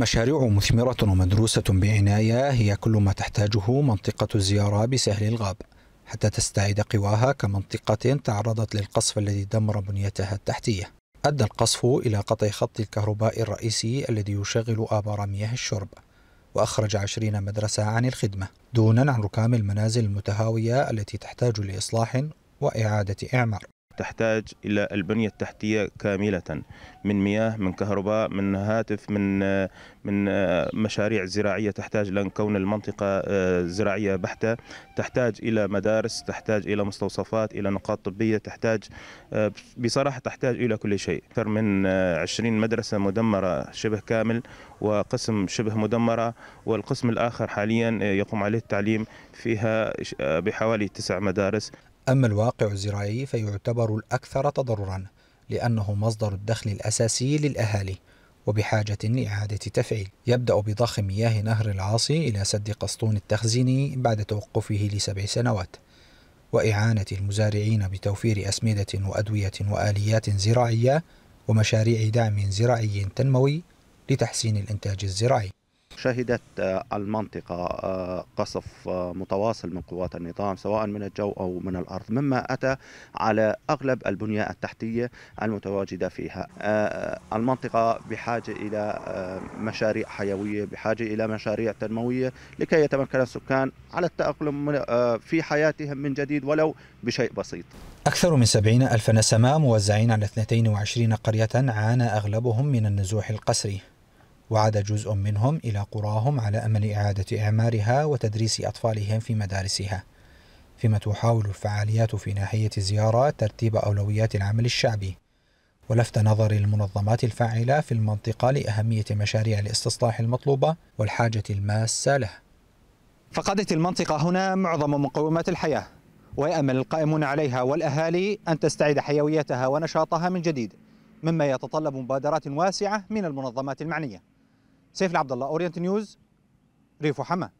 مشاريع مثمرة ومدروسة بعناية هي كل ما تحتاجه منطقة الزيارة بسهل الغاب حتى تستعيد قواها كمنطقة تعرضت للقصف الذي دمر بنيتها التحتية أدى القصف إلى قطع خط الكهرباء الرئيسي الذي يشغل آبار مياه الشرب وأخرج عشرين مدرسة عن الخدمة دونا عن ركام المنازل المتهاوية التي تحتاج لإصلاح وإعادة إعمار تحتاج إلى البنية التحتية كاملة من مياه من كهرباء من هاتف من من آه، مشاريع زراعية تحتاج لأن كون المنطقة آه، زراعية بحتة تحتاج إلى مدارس تحتاج إلى مستوصفات إلى نقاط طبية تحتاج آه، بصراحة تحتاج إلى كل شيء أكثر من 20 مدرسة مدمرة شبه كامل وقسم شبه مدمرة والقسم الآخر حاليا يقوم عليه التعليم فيها بحوالي تسع مدارس أما الواقع الزراعي فيعتبر الأكثر تضررا لأنه مصدر الدخل الأساسي للأهالي وبحاجة لإعادة تفعيل يبدأ بضخ مياه نهر العاصي إلى سد قسطون التخزيني بعد توقفه لسبع سنوات وإعانة المزارعين بتوفير أسمدة وأدوية وآليات زراعية ومشاريع دعم زراعي تنموي لتحسين الإنتاج الزراعي شهدت آه، المنطقة آه، قصف آه، متواصل من قوات النظام سواء من الجو أو من الأرض مما أتى على أغلب البنية التحتية المتواجدة فيها المنطقة بحاجة إلى مشاريع حيوية بحاجة إلى مشاريع تنموية لكي يتمكن السكان على التأقلم في حياتهم من جديد ولو بشيء بسيط أكثر من سبعين ألف نسمة موزعين على 22 قرية عانى أغلبهم من النزوح القسري وعاد جزء منهم إلى قراهم على أمل إعادة إعمارها وتدريس أطفالهم في مدارسها فيما تحاول الفعاليات في ناحية الزيارة ترتيب أولويات العمل الشعبي ولفت نظر المنظمات الفاعلة في المنطقة لأهمية مشاريع الاستصلاح المطلوبة والحاجة الماسة له فقدت المنطقة هنا معظم مقومات الحياة ويأمل القائمون عليها والأهالي أن تستعيد حيويتها ونشاطها من جديد مما يتطلب مبادرات واسعة من المنظمات المعنية سيف العبد الله اورينت نيوز ريف حماه